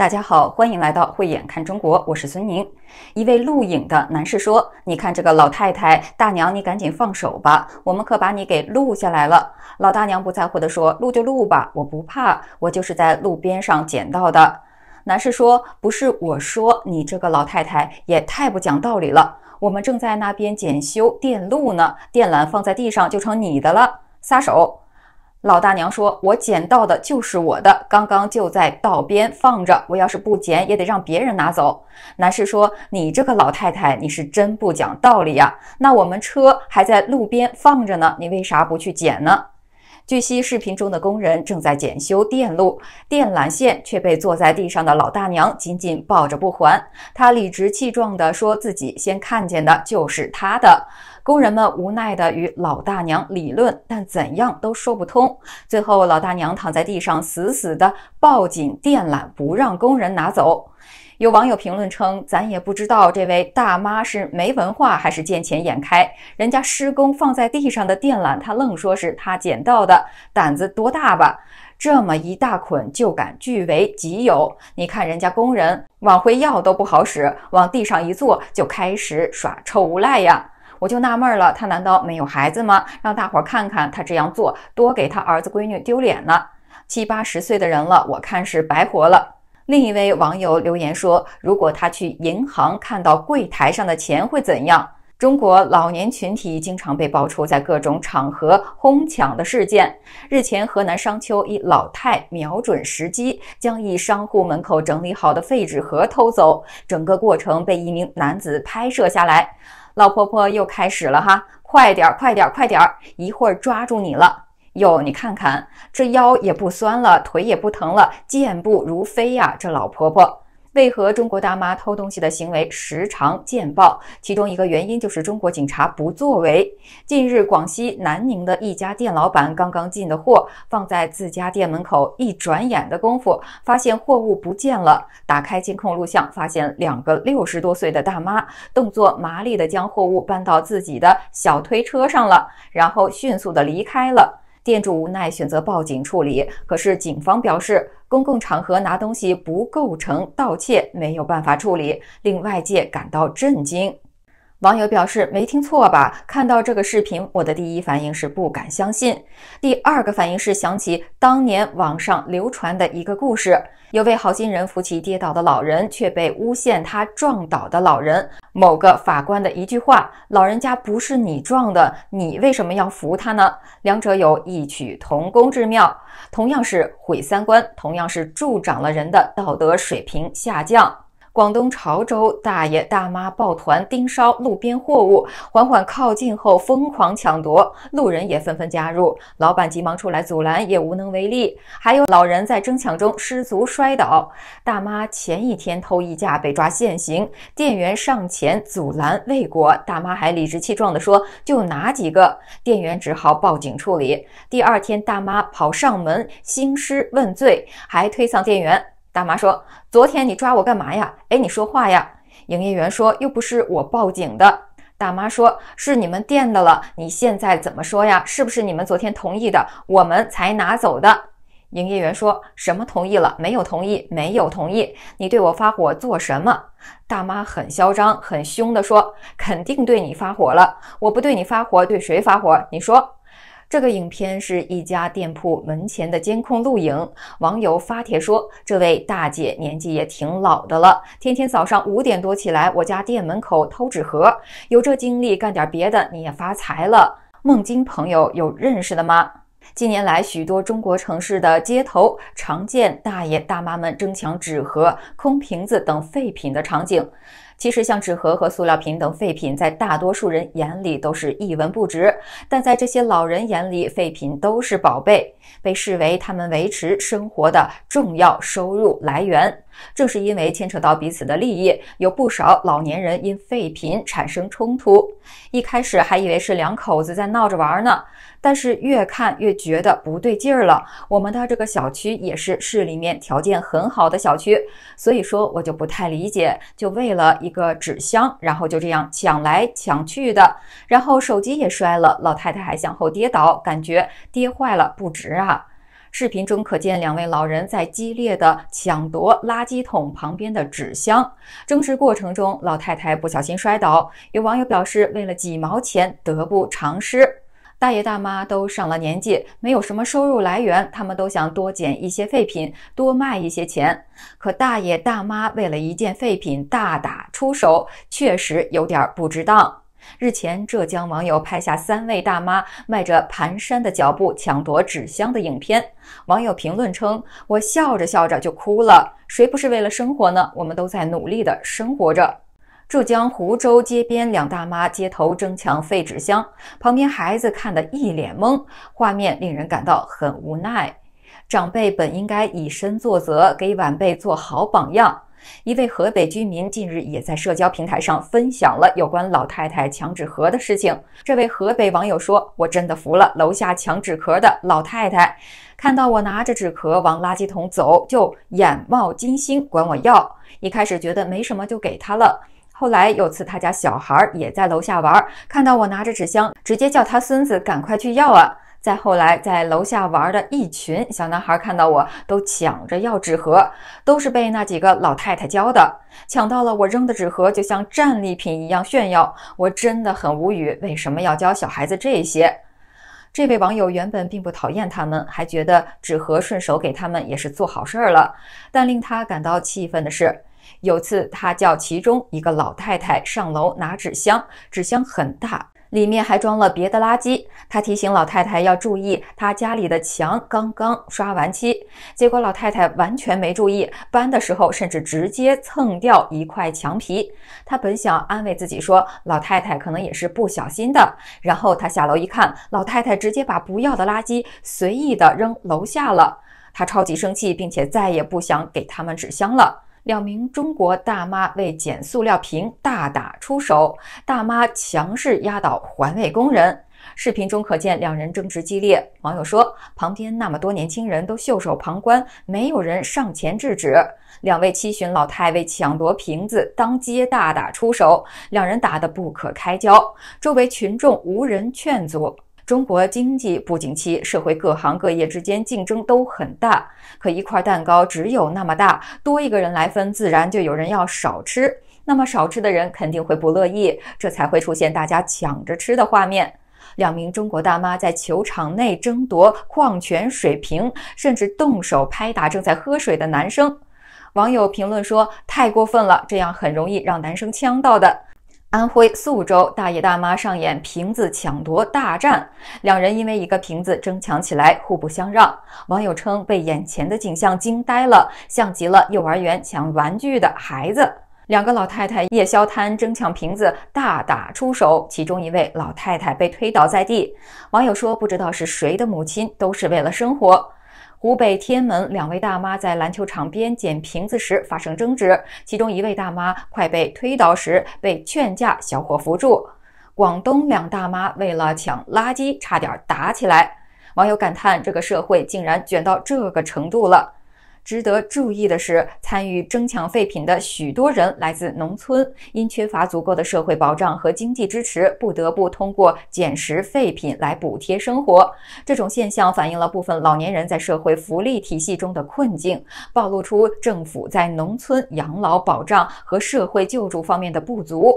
大家好，欢迎来到慧眼看中国，我是孙宁。一位录影的男士说：“你看这个老太太大娘，你赶紧放手吧，我们可把你给录下来了。”老大娘不在乎地说：“录就录吧，我不怕，我就是在路边上捡到的。”男士说：“不是我说，你这个老太太也太不讲道理了，我们正在那边检修电路呢，电缆放在地上就成你的了，撒手。”老大娘说：“我捡到的就是我的，刚刚就在道边放着。我要是不捡，也得让别人拿走。”男士说：“你这个老太太，你是真不讲道理呀！那我们车还在路边放着呢，你为啥不去捡呢？”据悉，视频中的工人正在检修电路，电缆线却被坐在地上的老大娘紧紧抱着不还。她理直气壮地说：“自己先看见的就是她的。”工人们无奈地与老大娘理论，但怎样都说不通。最后，老大娘躺在地上，死死地抱紧电缆，不让工人拿走。有网友评论称：“咱也不知道这位大妈是没文化还是见钱眼开，人家施工放在地上的电缆，她愣说是她捡到的，胆子多大吧？这么一大捆就敢据为己有？你看人家工人往回要都不好使，往地上一坐就开始耍臭无赖呀！”我就纳闷了，他难道没有孩子吗？让大伙看看他这样做，多给他儿子闺女丢脸呢！七八十岁的人了，我看是白活了。另一位网友留言说：“如果他去银行看到柜台上的钱会怎样？”中国老年群体经常被爆出在各种场合哄抢的事件。日前，河南商丘一老太瞄准时机，将一商户门口整理好的废纸盒偷走，整个过程被一名男子拍摄下来。老婆婆又开始了哈，快点儿，快点儿，快点儿，一会儿抓住你了哟！你看看这腰也不酸了，腿也不疼了，健步如飞呀，这老婆婆。为何中国大妈偷东西的行为时常见报？其中一个原因就是中国警察不作为。近日，广西南宁的一家店老板刚刚进的货放在自家店门口，一转眼的功夫，发现货物不见了。打开监控录像，发现两个六十多岁的大妈动作麻利的将货物搬到自己的小推车上了，然后迅速的离开了。店主无奈选择报警处理，可是警方表示。公共场合拿东西不构成盗窃，没有办法处理，令外界感到震惊。网友表示：“没听错吧？”看到这个视频，我的第一反应是不敢相信，第二个反应是想起当年网上流传的一个故事：有位好心人扶起跌倒的老人，却被诬陷他撞倒的老人。某个法官的一句话：“老人家不是你撞的，你为什么要扶他呢？”两者有异曲同工之妙，同样是毁三观，同样是助长了人的道德水平下降。广东潮州大爷大妈抱团盯梢路边货物，缓缓靠近后疯狂抢夺，路人也纷纷加入。老板急忙出来阻拦，也无能为力。还有老人在争抢中失足摔倒。大妈前一天偷衣架被抓现行，店员上前阻拦未果，大妈还理直气壮地说：“就拿几个。”店员只好报警处理。第二天，大妈跑上门兴师问罪，还推搡店员。大妈说：“昨天你抓我干嘛呀？哎，你说话呀！”营业员说：“又不是我报警的。”大妈说：“是你们店的了，你现在怎么说呀？是不是你们昨天同意的，我们才拿走的？”营业员说：“什么同意了？没有同意，没有同意。你对我发火做什么？”大妈很嚣张、很凶的说：“肯定对你发火了。我不对你发火，对谁发火？你说。”这个影片是一家店铺门前的监控录影。网友发帖说：“这位大姐年纪也挺老的了，天天早上五点多起来，我家店门口偷纸盒，有这精力干点别的，你也发财了。”梦金朋友有认识的吗？近年来，许多中国城市的街头常见大爷大妈们争抢纸盒、空瓶子等废品的场景。其实，像纸盒和塑料瓶等废品，在大多数人眼里都是一文不值，但在这些老人眼里，废品都是宝贝，被视为他们维持生活的重要收入来源。正是因为牵扯到彼此的利益，有不少老年人因废品产生冲突。一开始还以为是两口子在闹着玩呢，但是越看越觉得不对劲儿了。我们的这个小区也是市里面条件很好的小区，所以说我就不太理解，就为了一一个纸箱，然后就这样抢来抢去的，然后手机也摔了，老太太还向后跌倒，感觉跌坏了不值啊。视频中可见两位老人在激烈的抢夺垃圾桶旁边的纸箱，争执过程中老太太不小心摔倒。有网友表示，为了几毛钱得不偿失。大爷大妈都上了年纪，没有什么收入来源，他们都想多捡一些废品，多卖一些钱。可大爷大妈为了一件废品大打出手，确实有点不值当。日前，浙江网友拍下三位大妈迈着蹒跚的脚步抢夺纸箱的影片，网友评论称：“我笑着笑着就哭了，谁不是为了生活呢？我们都在努力的生活着。”浙江湖州街边两大妈街头争抢废纸箱，旁边孩子看得一脸懵，画面令人感到很无奈。长辈本应该以身作则，给晚辈做好榜样。一位河北居民近日也在社交平台上分享了有关老太太抢纸盒的事情。这位河北网友说：“我真的服了，楼下抢纸壳的老太太，看到我拿着纸壳往垃圾桶走，就眼冒金星，管我要。一开始觉得没什么，就给她了。”后来有次，他家小孩也在楼下玩，看到我拿着纸箱，直接叫他孙子赶快去要啊。再后来，在楼下玩的一群小男孩看到我都抢着要纸盒，都是被那几个老太太教的，抢到了我扔的纸盒就像战利品一样炫耀。我真的很无语，为什么要教小孩子这些？这位网友原本并不讨厌他们，还觉得纸盒顺手给他们也是做好事儿了，但令他感到气愤的是。有次，他叫其中一个老太太上楼拿纸箱，纸箱很大，里面还装了别的垃圾。他提醒老太太要注意，他家里的墙刚刚刷完漆。结果老太太完全没注意，搬的时候甚至直接蹭掉一块墙皮。他本想安慰自己说，老太太可能也是不小心的。然后他下楼一看，老太太直接把不要的垃圾随意的扔楼下了。他超级生气，并且再也不想给他们纸箱了。两名中国大妈为捡塑料瓶大打出手，大妈强势压倒环卫工人。视频中可见两人争执激烈，网友说：“旁边那么多年轻人都袖手旁观，没有人上前制止。”两位七旬老太为抢夺瓶子当街大打出手，两人打得不可开交，周围群众无人劝阻。中国经济不景气，社会各行各业之间竞争都很大，可一块蛋糕只有那么大，多一个人来分，自然就有人要少吃。那么少吃的人肯定会不乐意，这才会出现大家抢着吃的画面。两名中国大妈在球场内争夺矿泉水瓶，甚至动手拍打正在喝水的男生。网友评论说：“太过分了，这样很容易让男生呛到的。”安徽宿州大爷大妈上演瓶子抢夺大战，两人因为一个瓶子争抢起来，互不相让。网友称被眼前的景象惊呆了，像极了幼儿园抢玩具的孩子。两个老太太夜宵摊争抢瓶子，大打出手，其中一位老太太被推倒在地。网友说，不知道是谁的母亲，都是为了生活。湖北天门两位大妈在篮球场边捡瓶子时发生争执，其中一位大妈快被推倒时被劝架小伙扶住。广东两大妈为了抢垃圾差点打起来，网友感叹：这个社会竟然卷到这个程度了。值得注意的是，参与争抢废品的许多人来自农村，因缺乏足够的社会保障和经济支持，不得不通过捡拾废品来补贴生活。这种现象反映了部分老年人在社会福利体系中的困境，暴露出政府在农村养老保障和社会救助方面的不足。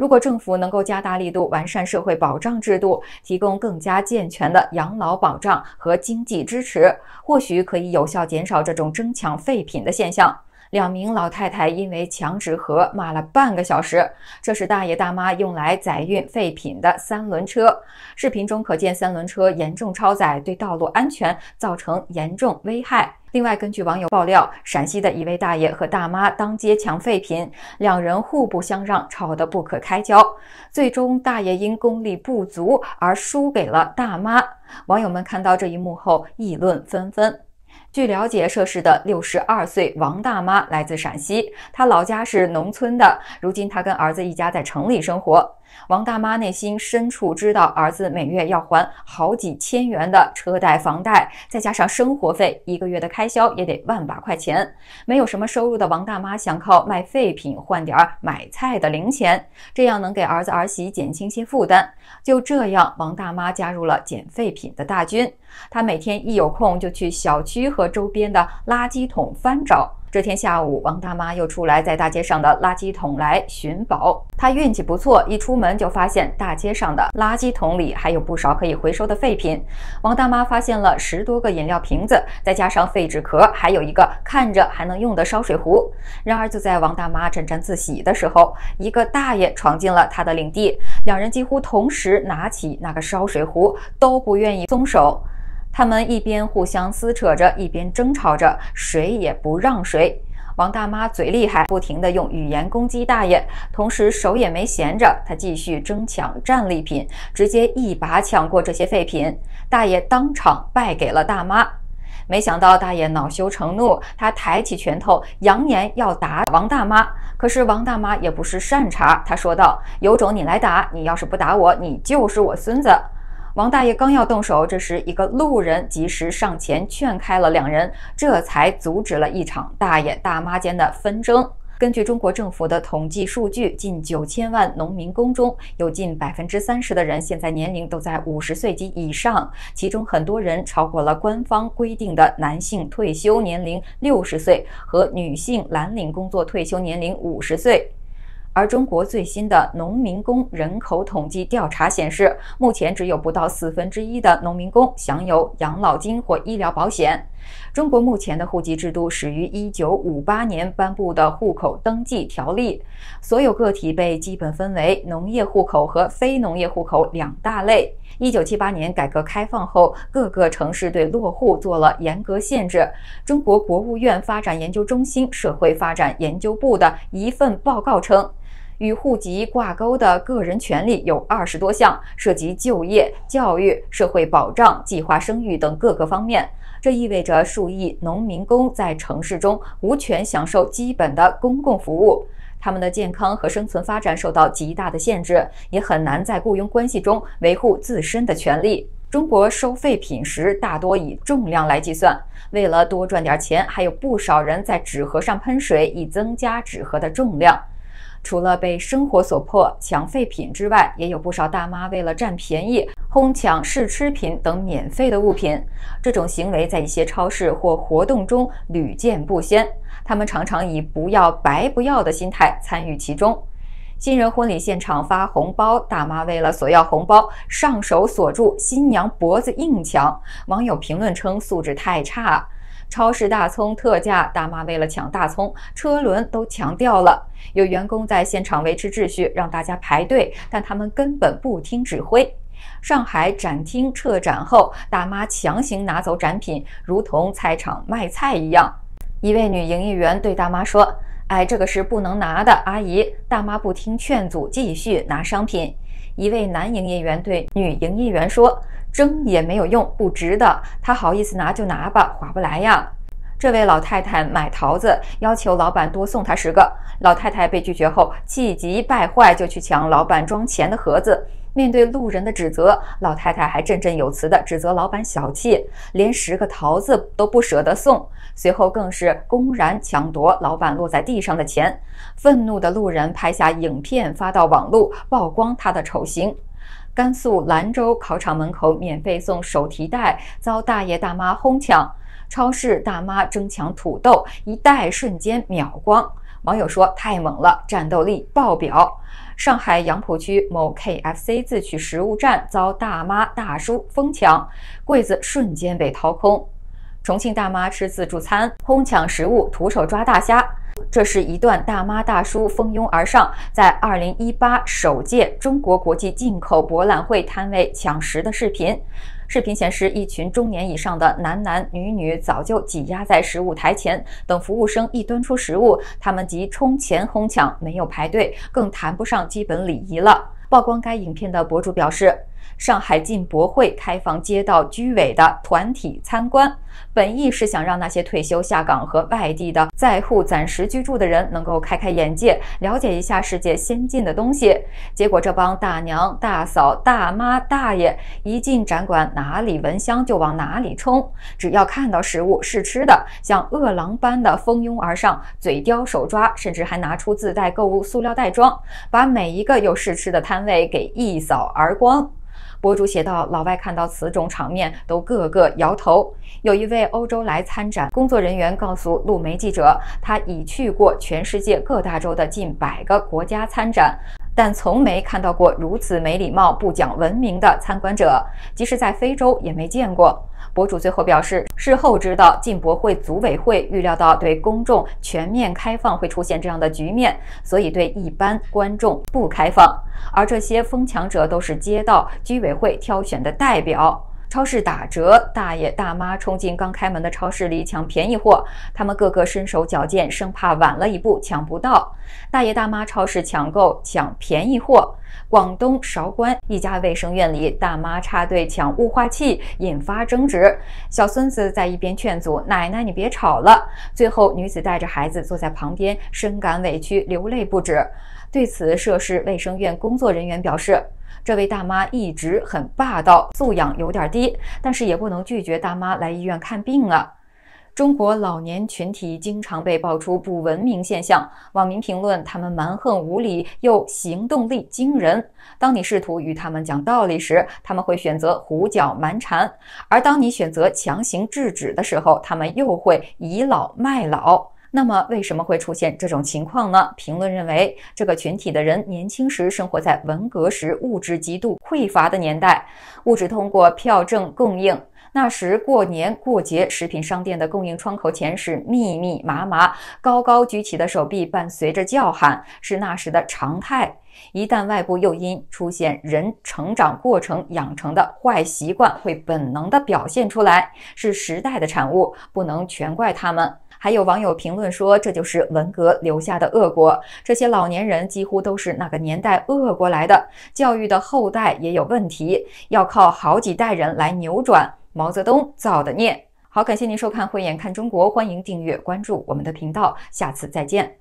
如果政府能够加大力度完善社会保障制度，提供更加健全的养老保障和经济支持，或许可以有效减少这种争抢废品的现象。两名老太太因为抢纸盒骂了半个小时。这是大爷大妈用来载运废品的三轮车，视频中可见三轮车严重超载，对道路安全造成严重危害。另外，根据网友爆料，陕西的一位大爷和大妈当街抢废品，两人互不相让，吵得不可开交，最终大爷因功力不足而输给了大妈。网友们看到这一幕后议论纷纷。据了解，涉事的六十二岁王大妈来自陕西，她老家是农村的，如今她跟儿子一家在城里生活。王大妈内心深处知道，儿子每月要还好几千元的车贷、房贷，再加上生活费，一个月的开销也得万把块钱。没有什么收入的王大妈想靠卖废品换点儿买菜的零钱，这样能给儿子儿媳减轻些负担。就这样，王大妈加入了捡废品的大军。她每天一有空就去小区和周边的垃圾桶翻找。这天下午，王大妈又出来在大街上的垃圾桶来寻宝。她运气不错，一出门就发现大街上的垃圾桶里还有不少可以回收的废品。王大妈发现了十多个饮料瓶子，再加上废纸壳，还有一个看着还能用的烧水壶。然而，就在王大妈沾沾自喜的时候，一个大爷闯进了她的领地，两人几乎同时拿起那个烧水壶，都不愿意松手。他们一边互相撕扯着，一边争吵着，谁也不让谁。王大妈嘴厉害，不停地用语言攻击大爷，同时手也没闲着，她继续争抢战利品，直接一把抢过这些废品。大爷当场败给了大妈。没想到大爷恼羞成怒，他抬起拳头，扬言要打王大妈。可是王大妈也不是善茬，她说道：“有种你来打，你要是不打我，你就是我孙子。”王大爷刚要动手，这时一个路人及时上前劝开了两人，这才阻止了一场大爷大妈间的纷争。根据中国政府的统计数据，近九千万农民工中有近百分之三十的人现在年龄都在五十岁及以上，其中很多人超过了官方规定的男性退休年龄六十岁和女性蓝领工作退休年龄五十岁。而中国最新的农民工人口统计调查显示，目前只有不到四分之一的农民工享有养老金或医疗保险。中国目前的户籍制度始于1958年颁布的《户口登记条例》，所有个体被基本分为农业户口和非农业户口两大类。1978年改革开放后，各个城市对落户做了严格限制。中国国务院发展研究中心社会发展研究部的一份报告称。与户籍挂钩的个人权利有二十多项，涉及就业、教育、社会保障、计划生育等各个方面。这意味着数亿农民工在城市中无权享受基本的公共服务，他们的健康和生存发展受到极大的限制，也很难在雇佣关系中维护自身的权利。中国收废品时大多以重量来计算，为了多赚点钱，还有不少人在纸盒上喷水，以增加纸盒的重量。除了被生活所迫抢废品之外，也有不少大妈为了占便宜，哄抢试吃品等免费的物品。这种行为在一些超市或活动中屡见不鲜，他们常常以“不要白不要”的心态参与其中。新人婚礼现场发红包，大妈为了索要红包，上手锁住新娘脖子硬抢，网友评论称素质太差。超市大葱特价，大妈为了抢大葱，车轮都抢掉了。有员工在现场维持秩序，让大家排队，但他们根本不听指挥。上海展厅撤展后，大妈强行拿走展品，如同菜场卖菜一样。一位女营业员对大妈说：“哎，这个是不能拿的，阿姨。”大妈不听劝阻，继续拿商品。一位男营业员对女营业员说。争也没有用，不值得。他好意思拿就拿吧，划不来呀。这位老太太买桃子，要求老板多送她十个。老太太被拒绝后，气急败坏，就去抢老板装钱的盒子。面对路人的指责，老太太还振振有词地指责老板小气，连十个桃子都不舍得送。随后更是公然抢夺老板落在地上的钱。愤怒的路人拍下影片发到网络，曝光他的丑行。甘肃兰州考场门口免费送手提袋，遭大爷大妈哄抢；超市大妈争抢土豆，一袋瞬间秒光。网友说太猛了，战斗力爆表。上海杨浦区某 KFC 自取食物站遭大妈大叔疯抢，柜子瞬间被掏空。重庆大妈吃自助餐，哄抢食物，徒手抓大虾。这是一段大妈大叔蜂拥而上，在二零一八首届中国国际进口博览会摊位抢食的视频。视频显示，一群中年以上的男男女女早就挤压在食物台前，等服务生一端出食物，他们即冲前哄抢，没有排队，更谈不上基本礼仪了。曝光该影片的博主表示。上海进博会开放街道居委的团体参观，本意是想让那些退休下岗和外地的在沪暂时居住的人能够开开眼界，了解一下世界先进的东西。结果这帮大娘、大嫂、大妈、大爷一进展馆，哪里闻香就往哪里冲，只要看到食物试吃的，像饿狼般的蜂拥而上，嘴叼手抓，甚至还拿出自带购物塑料袋装，把每一个有试吃的摊位给一扫而光。博主写道：“老外看到此种场面，都个个摇头。”有一位欧洲来参展工作人员告诉路媒记者，他已去过全世界各大洲的近百个国家参展。但从没看到过如此没礼貌、不讲文明的参观者，即使在非洲也没见过。博主最后表示，事后知道，进博会组委会预料到对公众全面开放会出现这样的局面，所以对一般观众不开放，而这些疯抢者都是街道居委会挑选的代表。超市打折，大爷大妈冲进刚开门的超市里抢便宜货，他们个个身手矫健，生怕晚了一步抢不到。大爷大妈超市抢购抢便宜货。广东韶关一家卫生院里，大妈插队抢雾化器，引发争执，小孙子在一边劝阻：“奶奶，你别吵了。”最后，女子带着孩子坐在旁边，深感委屈，流泪不止。对此，涉事卫生院工作人员表示：“这位大妈一直很霸道，素养有点低，但是也不能拒绝大妈来医院看病啊。”中国老年群体经常被爆出不文明现象，网民评论他们蛮横无理，又行动力惊人。当你试图与他们讲道理时，他们会选择胡搅蛮缠；而当你选择强行制止的时候，他们又会倚老卖老。那么为什么会出现这种情况呢？评论认为，这个群体的人年轻时生活在文革时物质极度匮乏的年代，物质通过票证供应。那时过年过节，食品商店的供应窗口前是密密麻麻，高高举起的手臂伴随着叫喊，是那时的常态。一旦外部诱因出现，人成长过程养成的坏习惯会本能的表现出来，是时代的产物，不能全怪他们。还有网友评论说，这就是文革留下的恶果。这些老年人几乎都是那个年代恶过来的，教育的后代也有问题，要靠好几代人来扭转毛泽东造的孽。好，感谢您收看《慧眼看中国》，欢迎订阅关注我们的频道，下次再见。